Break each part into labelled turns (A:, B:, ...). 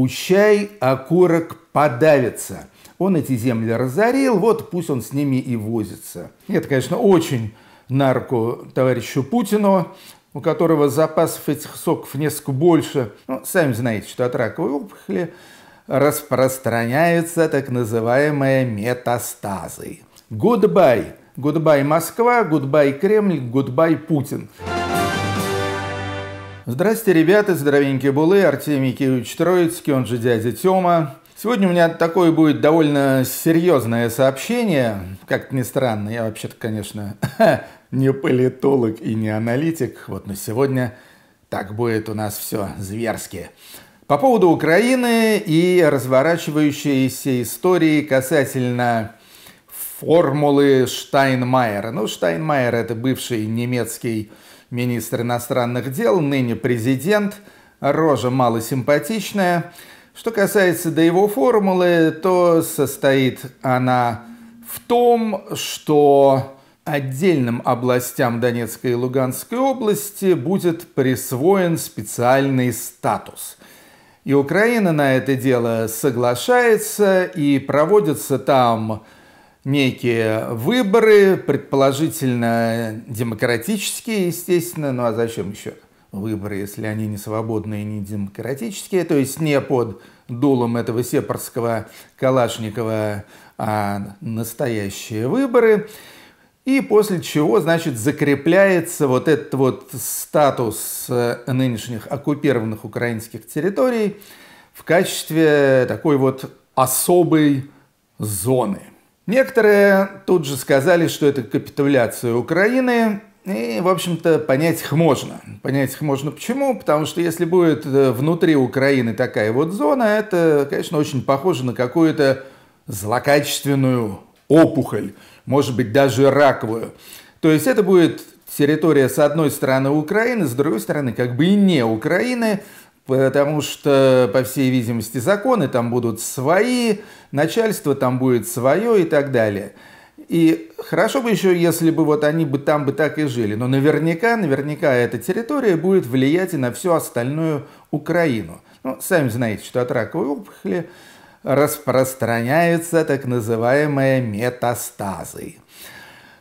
A: Пущай окурок подавится. Он эти земли разорил, вот пусть он с ними и возится. Это, конечно, очень на товарищу Путину, у которого запасов этих соков несколько больше. Ну, сами знаете, что от раковой опухоли распространяются так называемые метастазы. Goodbye. Goodbye Москва, goodbye Кремль, goodbye Путин. Путин. Здрасте, ребята, здоровенькие булы, Артемий Киевич Троицкий, он же дядя Тёма. Сегодня у меня такое будет довольно серьезное сообщение. Как-то не странно, я вообще-то, конечно, не политолог и не аналитик. Вот на сегодня так будет у нас все зверски. По поводу Украины и разворачивающейся истории касательно формулы Штайнмайера. Ну, Штайнмайер – это бывший немецкий министр иностранных дел, ныне президент, рожа малосимпатичная. Что касается до его формулы, то состоит она в том, что отдельным областям Донецкой и Луганской области будет присвоен специальный статус. И Украина на это дело соглашается, и проводится там некие выборы, предположительно демократические, естественно. Ну а зачем еще выборы, если они не свободные и не демократические, то есть не под дулом этого сепарского Калашникова, а настоящие выборы. И после чего, значит, закрепляется вот этот вот статус э, нынешних оккупированных украинских территорий в качестве такой вот особой зоны. Некоторые тут же сказали, что это капитуляция Украины, и, в общем-то, понять их можно. Понять их можно почему? Потому что если будет э, внутри Украины такая вот зона, это, конечно, очень похоже на какую-то злокачественную опухоль, может быть, даже раковую. То есть это будет территория с одной стороны Украины, с другой стороны как бы и не Украины, потому что, по всей видимости, законы там будут свои, начальство там будет свое и так далее. И хорошо бы еще, если бы вот они бы там бы так и жили, но наверняка, наверняка эта территория будет влиять и на всю остальную Украину. Ну, сами знаете, что от раковой опухоли распространяются так называемые метастазы.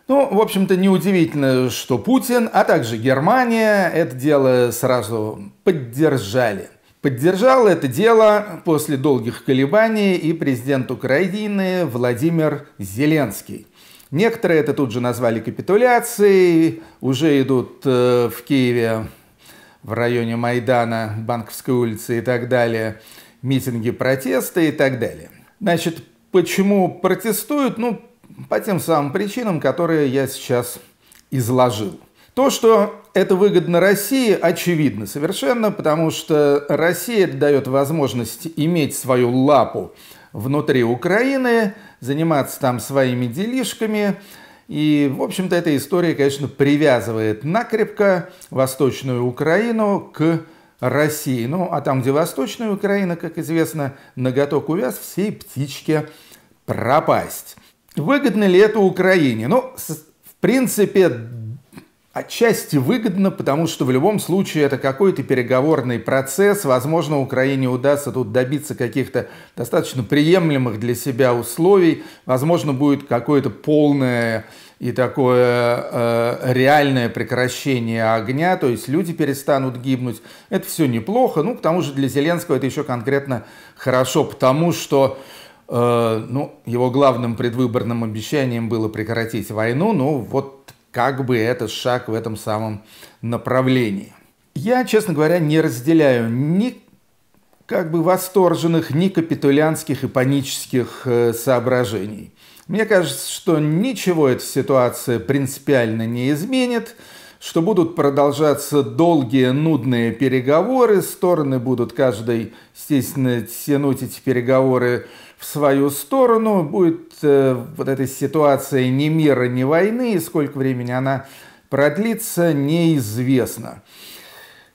A: Ну, в общем-то, неудивительно, что Путин, а также Германия это дело сразу поддержали. Поддержал это дело после долгих колебаний и президент Украины Владимир Зеленский. Некоторые это тут же назвали капитуляцией, уже идут э, в Киеве, в районе Майдана, Банковской улицы и так далее, митинги протеста и так далее. Значит, почему протестуют? Ну, по тем самым причинам, которые я сейчас изложил. То, что это выгодно России, очевидно совершенно, потому что Россия дает возможность иметь свою лапу внутри Украины, заниматься там своими делишками. И, в общем-то, эта история, конечно, привязывает накрепко Восточную Украину к России. Ну, а там, где Восточная Украина, как известно, ноготок увяз, всей птичке пропасть. Выгодно ли это Украине? Ну, в принципе, Отчасти выгодно, потому что в любом случае это какой-то переговорный процесс. Возможно, Украине удастся тут добиться каких-то достаточно приемлемых для себя условий. Возможно, будет какое-то полное и такое э, реальное прекращение огня, то есть люди перестанут гибнуть. Это все неплохо. Ну, к тому же для Зеленского это еще конкретно хорошо, потому что Э, ну, его главным предвыборным обещанием было прекратить войну, но ну, вот как бы этот шаг в этом самом направлении. Я, честно говоря, не разделяю ни как бы восторженных, ни капитулянских и панических э, соображений. Мне кажется, что ничего эта ситуация принципиально не изменит, что будут продолжаться долгие, нудные переговоры, стороны будут каждый, естественно, тянуть эти переговоры в свою сторону, будет э, вот этой ситуации ни мира, ни войны, и сколько времени она продлится, неизвестно.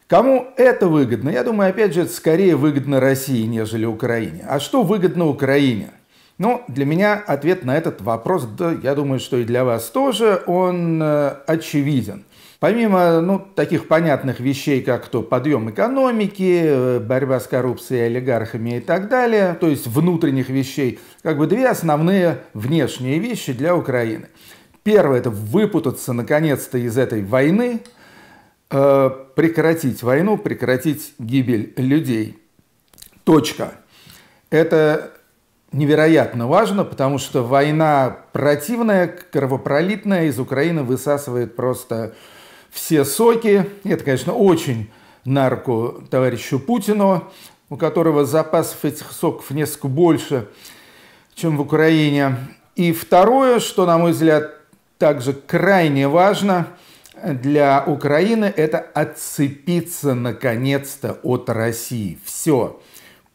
A: Кому это выгодно? Я думаю, опять же, это скорее выгодно России, нежели Украине. А что выгодно Украине? Ну, для меня ответ на этот вопрос, да, я думаю, что и для вас тоже, он э, очевиден. Помимо ну, таких понятных вещей, как то подъем экономики, э, борьба с коррупцией, олигархами и так далее, то есть внутренних вещей, как бы две основные внешние вещи для Украины. Первое – это выпутаться наконец-то из этой войны, э, прекратить войну, прекратить гибель людей. Точка. Это невероятно важно, потому что война противная, кровопролитная из Украины высасывает просто все соки. Это, конечно, очень нарку товарищу Путину, у которого запасов этих соков несколько больше, чем в Украине. И второе, что, на мой взгляд, также крайне важно для Украины, это отцепиться наконец-то от России. Все.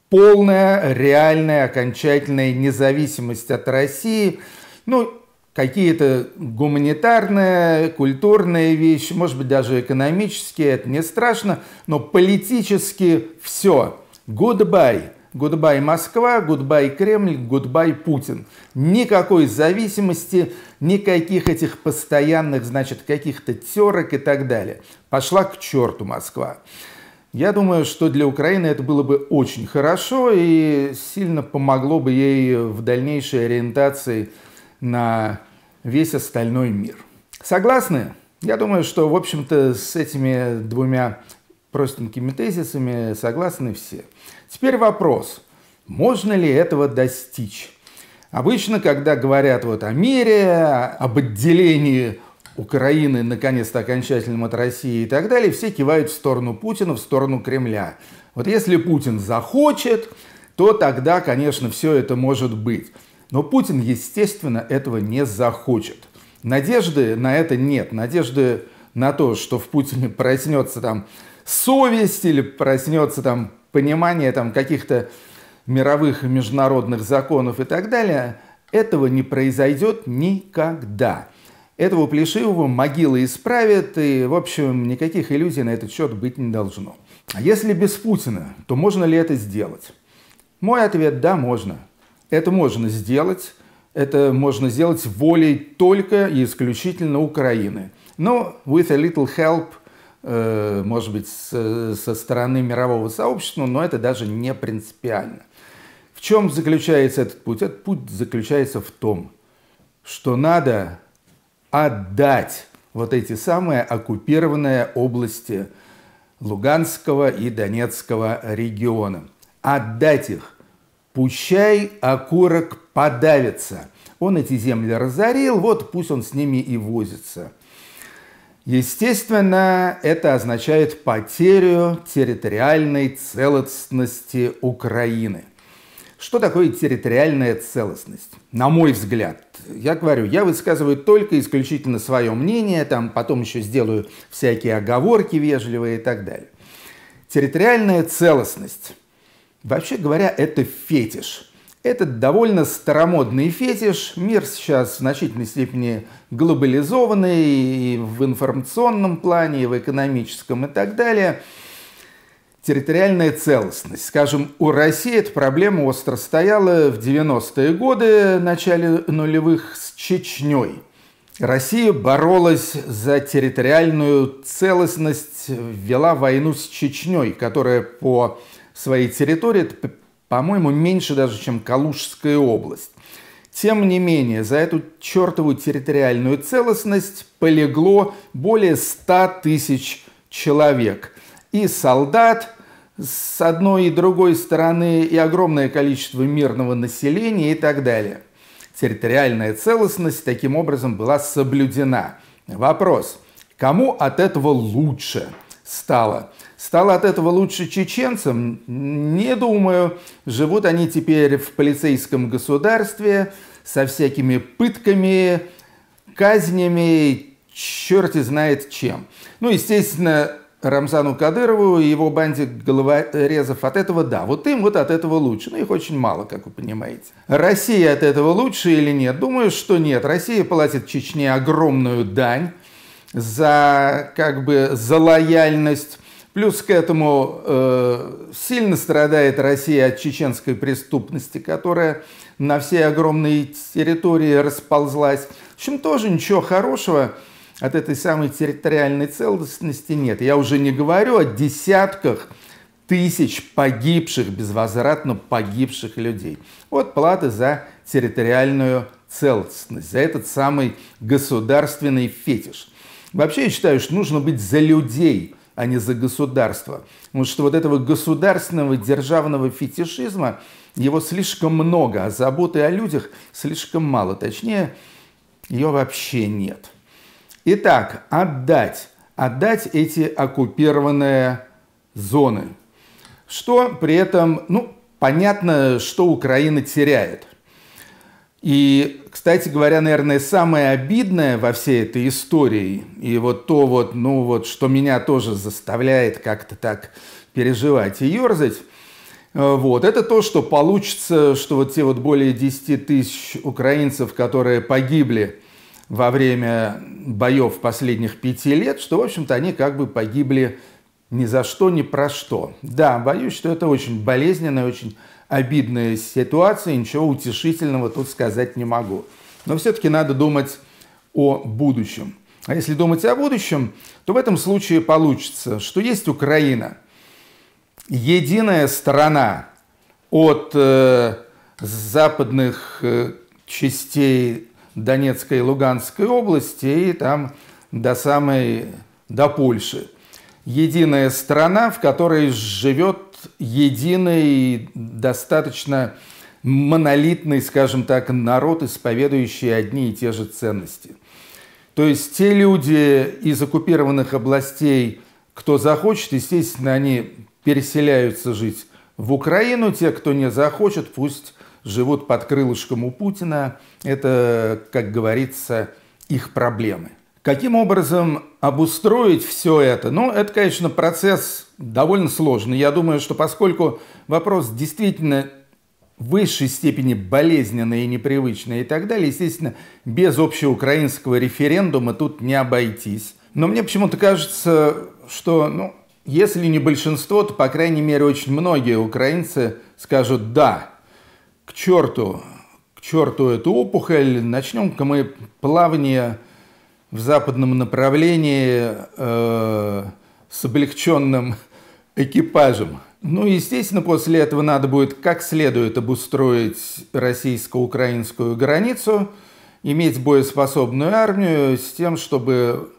A: Полная, реальная, окончательная независимость от России. Ну, какие-то гуманитарные, культурные вещи, может быть, даже экономические, это не страшно, но политически все. Goodbye. goodbye Москва, goodbye Кремль, goodbye Путин. Никакой зависимости, никаких этих постоянных, значит, каких-то терок и так далее. Пошла к черту Москва. Я думаю, что для Украины это было бы очень хорошо и сильно помогло бы ей в дальнейшей ориентации на весь остальной мир. Согласны? Я думаю, что, в общем-то, с этими двумя простенькими тезисами согласны все. Теперь вопрос, можно ли этого достичь? Обычно, когда говорят вот о мире, об отделении Украины наконец-то окончательным от России и так далее, все кивают в сторону Путина, в сторону Кремля. Вот если Путин захочет, то тогда, конечно, все это может быть. Но Путин, естественно, этого не захочет. Надежды на это нет. Надежды на то, что в Путине проснется там совесть или проснется там понимание там каких-то мировых и международных законов и так далее, этого не произойдет никогда. Этого Плешивого могилы исправят и, в общем, никаких иллюзий на этот счет быть не должно. А если без Путина, то можно ли это сделать? Мой ответ – да, можно. Это можно сделать. Это можно сделать волей только и исключительно Украины. Но with a little help, э, может быть, со стороны мирового сообщества, но это даже не принципиально. В чем заключается этот путь? Этот путь заключается в том, что надо отдать вот эти самые оккупированные области Луганского и Донецкого региона. Отдать их Пущай окурок подавится. Он эти земли разорил, вот пусть он с ними и возится. Естественно, это означает потерю территориальной целостности Украины. Что такое территориальная целостность? На мой взгляд, я говорю, я высказываю только исключительно свое мнение, там потом еще сделаю всякие оговорки вежливые и так далее. Территориальная целостность Вообще говоря, это фетиш. Это довольно старомодный фетиш. Мир сейчас в значительной степени глобализованный и в информационном плане, и в экономическом и так далее. Территориальная целостность. Скажем, у России эта проблема остро стояла в 90-е годы, начале нулевых, с Чечней. Россия боролась за территориальную целостность, вела войну с Чечней, которая по своей территории, это, по-моему, меньше даже, чем Калужская область. Тем не менее, за эту чертову территориальную целостность полегло более 100 тысяч человек. И солдат с одной и другой стороны, и огромное количество мирного населения и так далее. Территориальная целостность таким образом была соблюдена. Вопрос, кому от этого лучше стало? Стало от этого лучше чеченцам? Не думаю. Живут они теперь в полицейском государстве со всякими пытками, казнями, черти знает чем. Ну, естественно, Рамзану Кадырову и его банде головорезов от этого, да, вот им вот от этого лучше. Но ну, их очень мало, как вы понимаете. Россия от этого лучше или нет? Думаю, что нет. Россия платит Чечне огромную дань за, как бы, за лояльность Плюс к этому э, сильно страдает Россия от чеченской преступности, которая на всей огромной территории расползлась. В общем, тоже ничего хорошего от этой самой территориальной целостности нет. Я уже не говорю о десятках тысяч погибших, безвозвратно погибших людей. Вот плата за территориальную целостность, за этот самый государственный фетиш. Вообще, я считаю, что нужно быть за людей – а не за государство. Потому что вот этого государственного державного фетишизма, его слишком много, а заботы о людях слишком мало. Точнее, ее вообще нет. Итак, отдать. Отдать эти оккупированные зоны. Что при этом, ну, понятно, что Украина теряет – и, кстати говоря, наверное, самое обидное во всей этой истории, и вот то вот, ну вот, что меня тоже заставляет как-то так переживать и ерзать, э, вот, это то, что получится, что вот те вот более 10 тысяч украинцев, которые погибли во время боев последних пяти лет, что, в общем-то, они как бы погибли ни за что, ни про что. Да, боюсь, что это очень болезненная, очень обидная ситуация, ничего утешительного тут сказать не могу. Но все-таки надо думать о будущем. А если думать о будущем, то в этом случае получится, что есть Украина, единая страна от э, западных э, частей Донецкой и Луганской области и там до самой, до Польши – единая страна, в которой живет единый, достаточно монолитный, скажем так, народ, исповедующий одни и те же ценности. То есть те люди из оккупированных областей, кто захочет, естественно, они переселяются жить в Украину, те, кто не захочет, пусть живут под крылышком у Путина. Это, как говорится, их проблемы. Каким образом обустроить все это? Ну, это, конечно, процесс довольно сложный. Я думаю, что поскольку вопрос действительно в высшей степени болезненный и непривычный и так далее, естественно, без общеукраинского референдума тут не обойтись. Но мне почему-то кажется, что, ну, если не большинство, то, по крайней мере, очень многие украинцы скажут «да». К черту, к черту эту опухоль, начнем-ка мы плавнее в западном направлении э, с облегченным экипажем. Ну, естественно, после этого надо будет как следует обустроить российско-украинскую границу, иметь боеспособную армию с тем, чтобы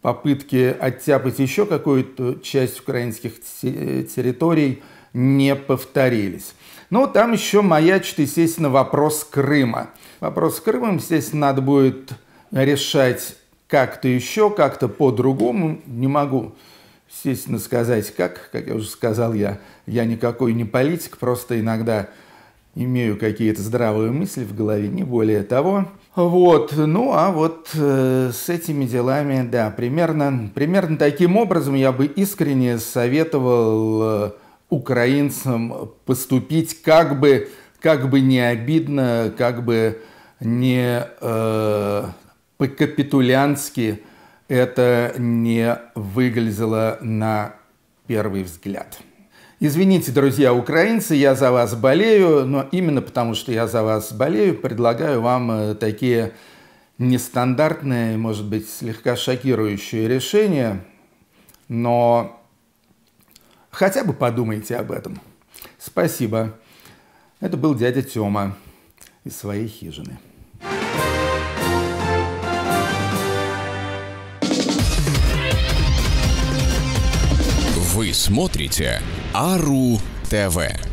A: попытки оттяпать еще какую-то часть украинских территорий не повторились. Ну, там еще маячит, естественно, вопрос Крыма. Вопрос Крыма, естественно, надо будет решать как-то еще, как-то по-другому. Не могу, естественно, сказать как. Как я уже сказал, я, я никакой не политик, просто иногда имею какие-то здравые мысли в голове, не более того. Вот, ну а вот э, с этими делами, да, примерно, примерно таким образом я бы искренне советовал э, украинцам поступить, как бы, как бы не обидно, как бы не, э, по-капитулянски это не выглядело на первый взгляд. Извините, друзья украинцы, я за вас болею, но именно потому, что я за вас болею, предлагаю вам э, такие нестандартные, может быть, слегка шокирующие решения, но хотя бы подумайте об этом. Спасибо. Это был дядя Тёма из своей хижины. Вы смотрите Ару ТВ.